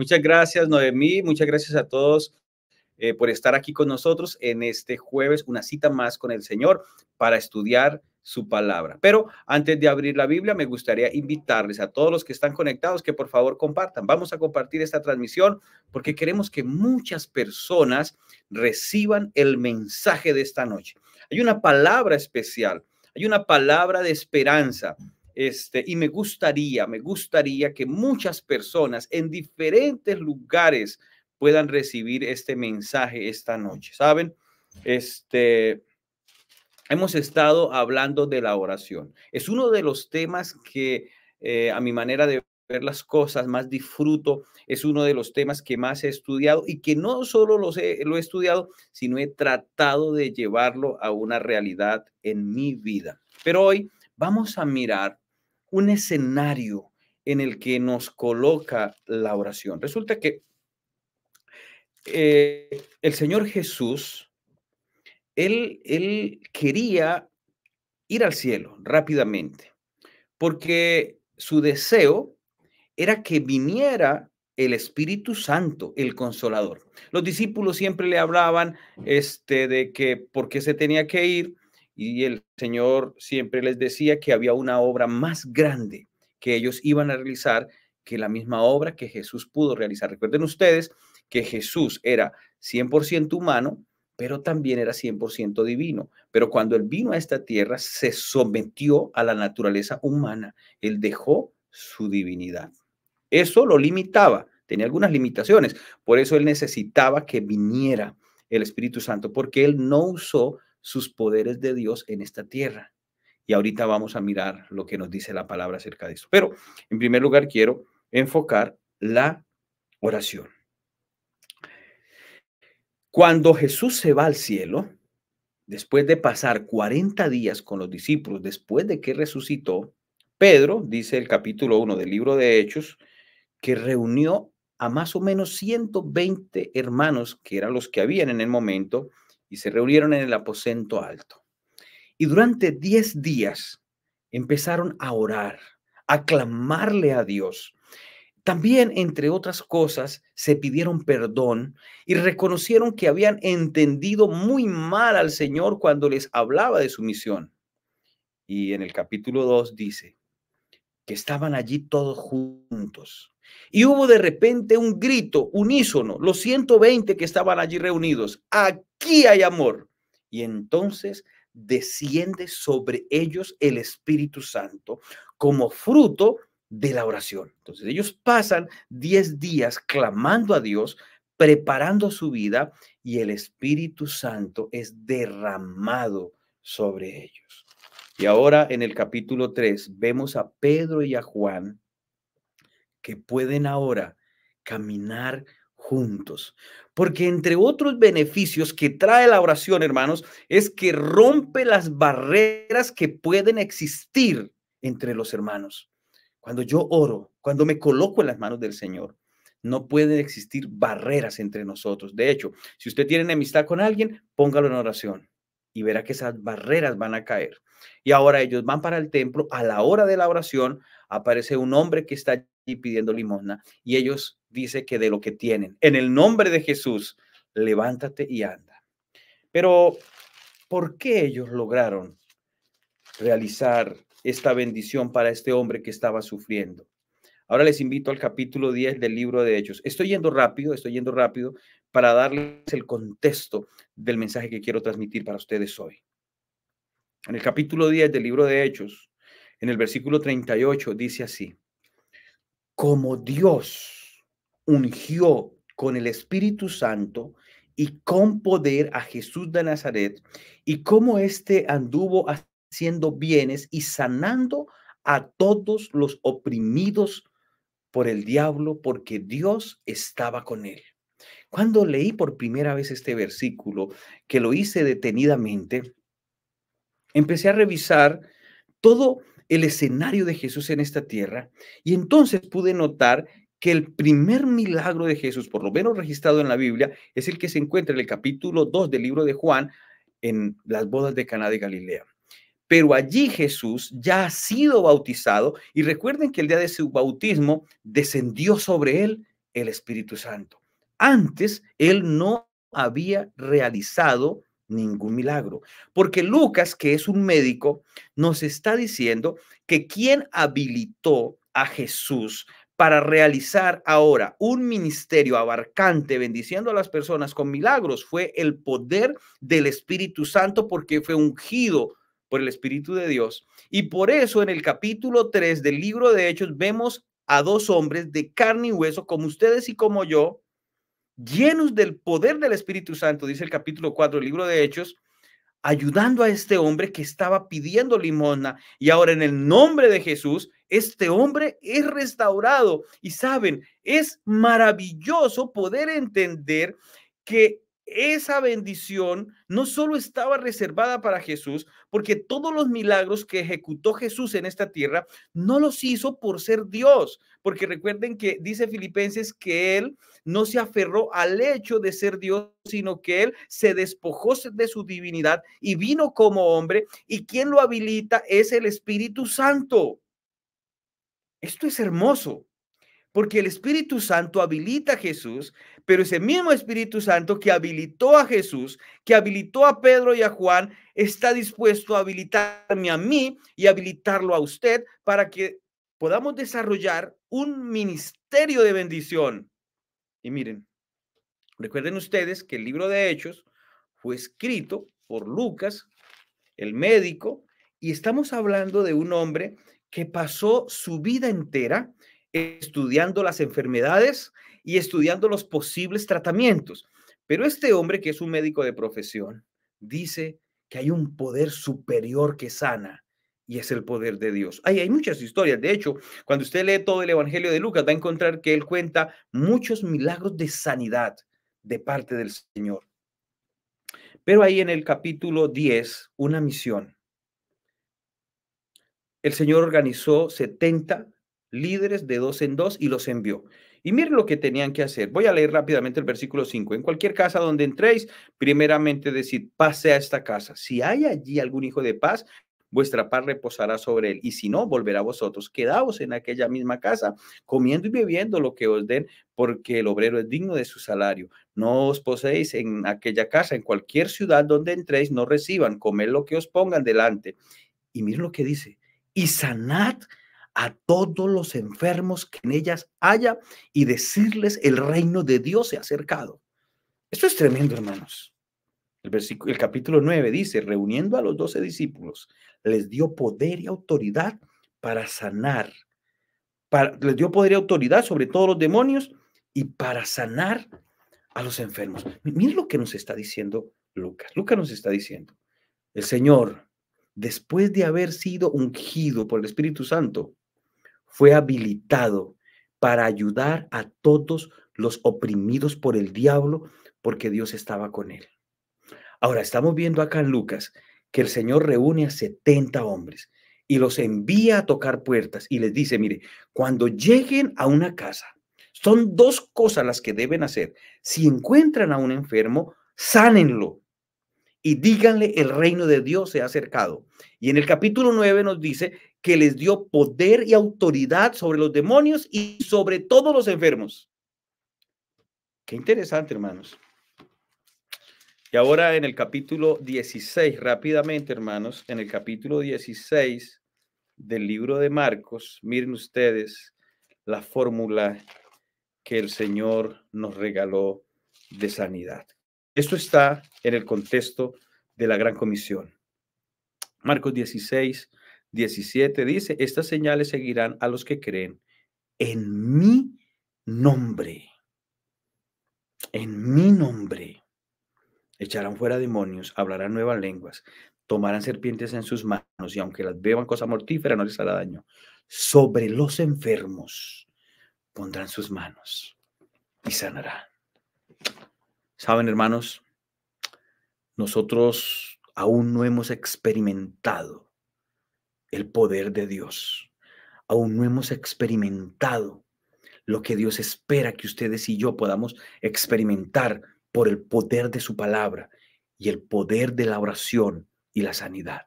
Muchas gracias, Noemí. Muchas gracias a todos eh, por estar aquí con nosotros en este jueves, una cita más con el Señor para estudiar su palabra. Pero antes de abrir la Biblia, me gustaría invitarles a todos los que están conectados que por favor compartan. Vamos a compartir esta transmisión porque queremos que muchas personas reciban el mensaje de esta noche. Hay una palabra especial, hay una palabra de esperanza, este, y me gustaría, me gustaría que muchas personas en diferentes lugares puedan recibir este mensaje esta noche, ¿saben? Este, hemos estado hablando de la oración. Es uno de los temas que eh, a mi manera de ver las cosas más disfruto, es uno de los temas que más he estudiado y que no solo lo he estudiado, sino he tratado de llevarlo a una realidad en mi vida. Pero hoy vamos a mirar un escenario en el que nos coloca la oración. Resulta que eh, el Señor Jesús, él, él quería ir al cielo rápidamente, porque su deseo era que viniera el Espíritu Santo, el Consolador. Los discípulos siempre le hablaban este, de que por qué se tenía que ir, y el Señor siempre les decía que había una obra más grande que ellos iban a realizar que la misma obra que Jesús pudo realizar. Recuerden ustedes que Jesús era 100% humano, pero también era 100% divino. Pero cuando él vino a esta tierra, se sometió a la naturaleza humana. Él dejó su divinidad. Eso lo limitaba, tenía algunas limitaciones. Por eso él necesitaba que viniera el Espíritu Santo, porque él no usó sus poderes de Dios en esta tierra. Y ahorita vamos a mirar lo que nos dice la palabra acerca de eso. Pero en primer lugar quiero enfocar la oración. Cuando Jesús se va al cielo, después de pasar 40 días con los discípulos, después de que resucitó, Pedro, dice el capítulo 1 del libro de Hechos, que reunió a más o menos 120 hermanos, que eran los que habían en el momento, y se reunieron en el aposento alto. Y durante diez días empezaron a orar, a clamarle a Dios. También, entre otras cosas, se pidieron perdón y reconocieron que habían entendido muy mal al Señor cuando les hablaba de su misión. Y en el capítulo 2 dice que estaban allí todos juntos y hubo de repente un grito unísono, los 120 que estaban allí reunidos, aquí hay amor. Y entonces desciende sobre ellos el Espíritu Santo como fruto de la oración. Entonces ellos pasan 10 días clamando a Dios, preparando su vida y el Espíritu Santo es derramado sobre ellos. Y ahora en el capítulo 3 vemos a Pedro y a Juan que pueden ahora caminar juntos. Porque entre otros beneficios que trae la oración, hermanos, es que rompe las barreras que pueden existir entre los hermanos. Cuando yo oro, cuando me coloco en las manos del Señor, no pueden existir barreras entre nosotros. De hecho, si usted tiene enemistad con alguien, póngalo en oración y verá que esas barreras van a caer. Y ahora ellos van para el templo, a la hora de la oración aparece un hombre que está y pidiendo limosna. Y ellos dice que de lo que tienen, en el nombre de Jesús, levántate y anda. Pero, ¿por qué ellos lograron realizar esta bendición para este hombre que estaba sufriendo? Ahora les invito al capítulo 10 del libro de Hechos. Estoy yendo rápido, estoy yendo rápido para darles el contexto del mensaje que quiero transmitir para ustedes hoy. En el capítulo 10 del libro de Hechos, en el versículo 38, dice así como Dios ungió con el Espíritu Santo y con poder a Jesús de Nazaret, y cómo éste anduvo haciendo bienes y sanando a todos los oprimidos por el diablo, porque Dios estaba con él. Cuando leí por primera vez este versículo, que lo hice detenidamente, empecé a revisar todo el escenario de Jesús en esta tierra y entonces pude notar que el primer milagro de Jesús, por lo menos registrado en la Biblia, es el que se encuentra en el capítulo 2 del libro de Juan en las bodas de Caná de Galilea. Pero allí Jesús ya ha sido bautizado y recuerden que el día de su bautismo descendió sobre él el Espíritu Santo. Antes él no había realizado ningún milagro. Porque Lucas, que es un médico, nos está diciendo que quien habilitó a Jesús para realizar ahora un ministerio abarcante, bendiciendo a las personas con milagros, fue el poder del Espíritu Santo porque fue ungido por el Espíritu de Dios. Y por eso en el capítulo 3 del libro de Hechos vemos a dos hombres de carne y hueso, como ustedes y como yo, llenos del poder del Espíritu Santo, dice el capítulo 4 del libro de Hechos, ayudando a este hombre que estaba pidiendo limona, Y ahora en el nombre de Jesús, este hombre es restaurado. Y saben, es maravilloso poder entender que esa bendición no solo estaba reservada para Jesús, porque todos los milagros que ejecutó Jesús en esta tierra no los hizo por ser Dios, porque recuerden que dice Filipenses que él no se aferró al hecho de ser Dios, sino que él se despojó de su divinidad y vino como hombre, y quien lo habilita es el Espíritu Santo. Esto es hermoso. Porque el Espíritu Santo habilita a Jesús pero ese mismo Espíritu Santo que habilitó a Jesús, que habilitó a Pedro y a Juan, está dispuesto a habilitarme a mí y habilitarlo a usted para que podamos desarrollar un ministerio de bendición. Y miren, recuerden ustedes que el libro de Hechos fue escrito por Lucas, el médico, y estamos hablando de un hombre que pasó su vida entera estudiando las enfermedades, y estudiando los posibles tratamientos. Pero este hombre, que es un médico de profesión, dice que hay un poder superior que sana y es el poder de Dios. Hay, hay muchas historias. De hecho, cuando usted lee todo el Evangelio de Lucas, va a encontrar que él cuenta muchos milagros de sanidad de parte del Señor. Pero ahí en el capítulo 10, una misión. El Señor organizó 70 líderes de dos en dos y los envió. Y miren lo que tenían que hacer. Voy a leer rápidamente el versículo 5. En cualquier casa donde entréis, primeramente decid, pase a esta casa. Si hay allí algún hijo de paz, vuestra paz reposará sobre él, y si no, volverá a vosotros. Quedaos en aquella misma casa, comiendo y bebiendo lo que os den, porque el obrero es digno de su salario. No os poseéis en aquella casa, en cualquier ciudad donde entréis, no reciban, comed lo que os pongan delante. Y miren lo que dice, y sanad a todos los enfermos que en ellas haya y decirles el reino de Dios se ha acercado. Esto es tremendo, hermanos. El, versículo, el capítulo 9 dice, reuniendo a los doce discípulos, les dio poder y autoridad para sanar, para, les dio poder y autoridad sobre todos los demonios y para sanar a los enfermos. Miren lo que nos está diciendo Lucas. Lucas nos está diciendo, el Señor, después de haber sido ungido por el Espíritu Santo, fue habilitado para ayudar a todos los oprimidos por el diablo, porque Dios estaba con él. Ahora, estamos viendo acá en Lucas que el Señor reúne a 70 hombres y los envía a tocar puertas y les dice, mire, cuando lleguen a una casa, son dos cosas las que deben hacer. Si encuentran a un enfermo, sánenlo y díganle el reino de Dios se ha acercado. Y en el capítulo 9 nos dice que les dio poder y autoridad sobre los demonios y sobre todos los enfermos. Qué interesante, hermanos. Y ahora en el capítulo 16, rápidamente, hermanos, en el capítulo 16 del libro de Marcos, miren ustedes la fórmula que el Señor nos regaló de sanidad. Esto está en el contexto de la Gran Comisión. Marcos 16, 17 dice, estas señales seguirán a los que creen en mi nombre. En mi nombre. Echarán fuera demonios, hablarán nuevas lenguas, tomarán serpientes en sus manos y aunque las beban cosa mortífera no les hará daño. Sobre los enfermos pondrán sus manos y sanarán. Saben, hermanos, nosotros aún no hemos experimentado el poder de Dios. Aún no hemos experimentado lo que Dios espera que ustedes y yo podamos experimentar por el poder de su palabra y el poder de la oración y la sanidad.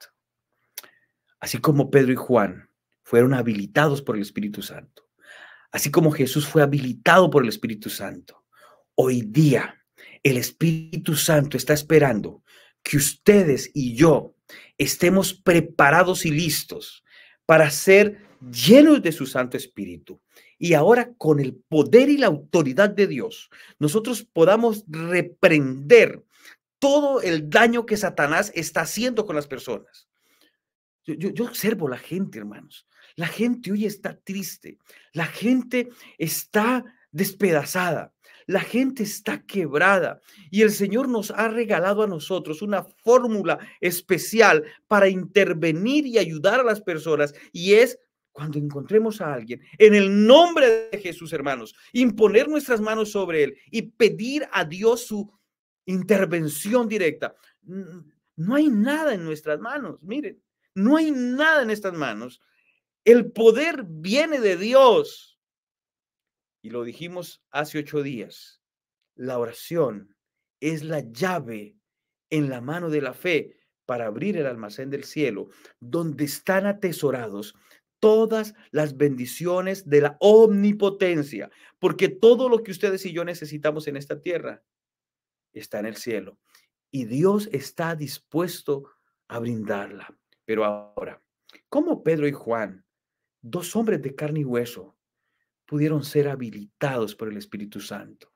Así como Pedro y Juan fueron habilitados por el Espíritu Santo, así como Jesús fue habilitado por el Espíritu Santo, hoy día el Espíritu Santo está esperando que ustedes y yo estemos preparados y listos para ser llenos de su Santo Espíritu. Y ahora con el poder y la autoridad de Dios, nosotros podamos reprender todo el daño que Satanás está haciendo con las personas. Yo, observo la gente, hermanos. La gente hoy está triste. La gente está despedazada. La gente está quebrada y el Señor nos ha regalado a nosotros una fórmula especial para intervenir y ayudar a las personas y es cuando encontremos a alguien, en el nombre de Jesús, hermanos, imponer nuestras manos sobre él y pedir a Dios su intervención directa. No hay nada en nuestras manos, miren, no hay nada en estas manos. El poder viene de Dios y lo dijimos hace ocho días, la oración es la llave en la mano de la fe para abrir el almacén del cielo, donde están atesorados todas las bendiciones de la omnipotencia, porque todo lo que ustedes y yo necesitamos en esta tierra está en el cielo y Dios está dispuesto a brindarla. Pero ahora, ¿cómo Pedro y Juan, dos hombres de carne y hueso, pudieron ser habilitados por el Espíritu Santo.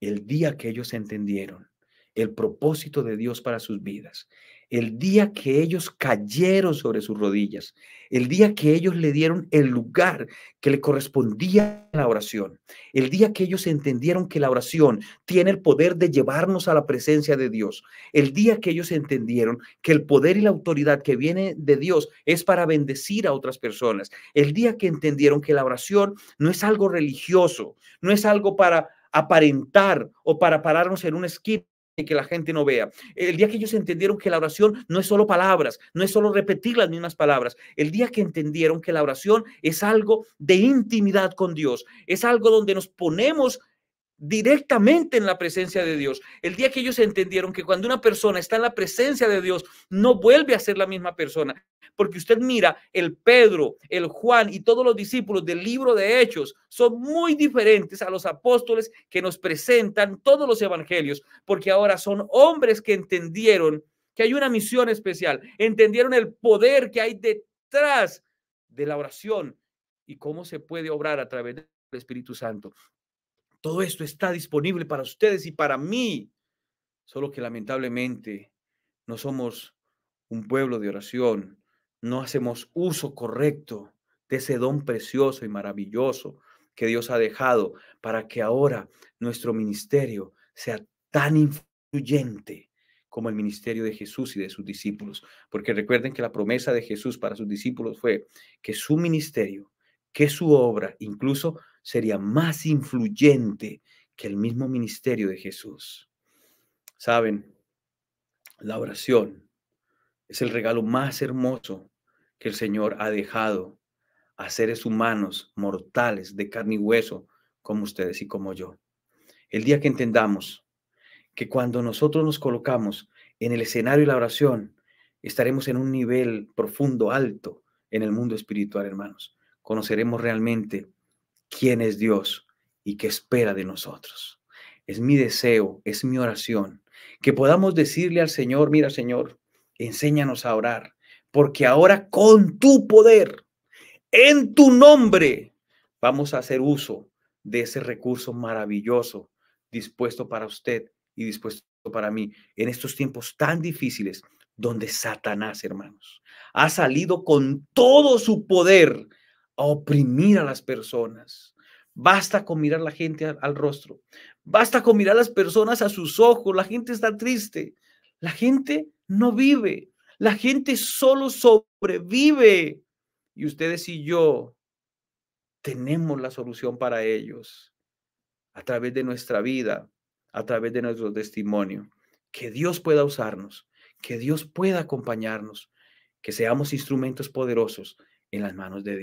El día que ellos entendieron el propósito de Dios para sus vidas, el día que ellos cayeron sobre sus rodillas, el día que ellos le dieron el lugar que le correspondía a la oración, el día que ellos entendieron que la oración tiene el poder de llevarnos a la presencia de Dios, el día que ellos entendieron que el poder y la autoridad que viene de Dios es para bendecir a otras personas, el día que entendieron que la oración no es algo religioso, no es algo para aparentar o para pararnos en un esquí, y que la gente no vea. El día que ellos entendieron que la oración no es solo palabras, no es solo repetir las mismas palabras. El día que entendieron que la oración es algo de intimidad con Dios, es algo donde nos ponemos directamente en la presencia de Dios. El día que ellos entendieron que cuando una persona está en la presencia de Dios, no vuelve a ser la misma persona. Porque usted mira, el Pedro, el Juan y todos los discípulos del libro de Hechos son muy diferentes a los apóstoles que nos presentan todos los evangelios, porque ahora son hombres que entendieron que hay una misión especial, entendieron el poder que hay detrás de la oración y cómo se puede obrar a través del Espíritu Santo. Todo esto está disponible para ustedes y para mí. Solo que lamentablemente no somos un pueblo de oración. No hacemos uso correcto de ese don precioso y maravilloso que Dios ha dejado para que ahora nuestro ministerio sea tan influyente como el ministerio de Jesús y de sus discípulos. Porque recuerden que la promesa de Jesús para sus discípulos fue que su ministerio, que su obra, incluso sería más influyente que el mismo ministerio de Jesús. Saben, la oración es el regalo más hermoso que el Señor ha dejado a seres humanos, mortales, de carne y hueso, como ustedes y como yo. El día que entendamos que cuando nosotros nos colocamos en el escenario de la oración, estaremos en un nivel profundo, alto en el mundo espiritual, hermanos. Conoceremos realmente quién es Dios y qué espera de nosotros. Es mi deseo, es mi oración, que podamos decirle al Señor, mira Señor, enséñanos a orar, porque ahora con tu poder, en tu nombre, vamos a hacer uso de ese recurso maravilloso dispuesto para usted y dispuesto para mí en estos tiempos tan difíciles donde Satanás, hermanos, ha salido con todo su poder oprimir a las personas. Basta con mirar la gente al, al rostro. Basta con mirar a las personas a sus ojos. La gente está triste. La gente no vive. La gente solo sobrevive. Y ustedes y yo tenemos la solución para ellos a través de nuestra vida, a través de nuestro testimonio. Que Dios pueda usarnos, que Dios pueda acompañarnos, que seamos instrumentos poderosos en las manos de Dios.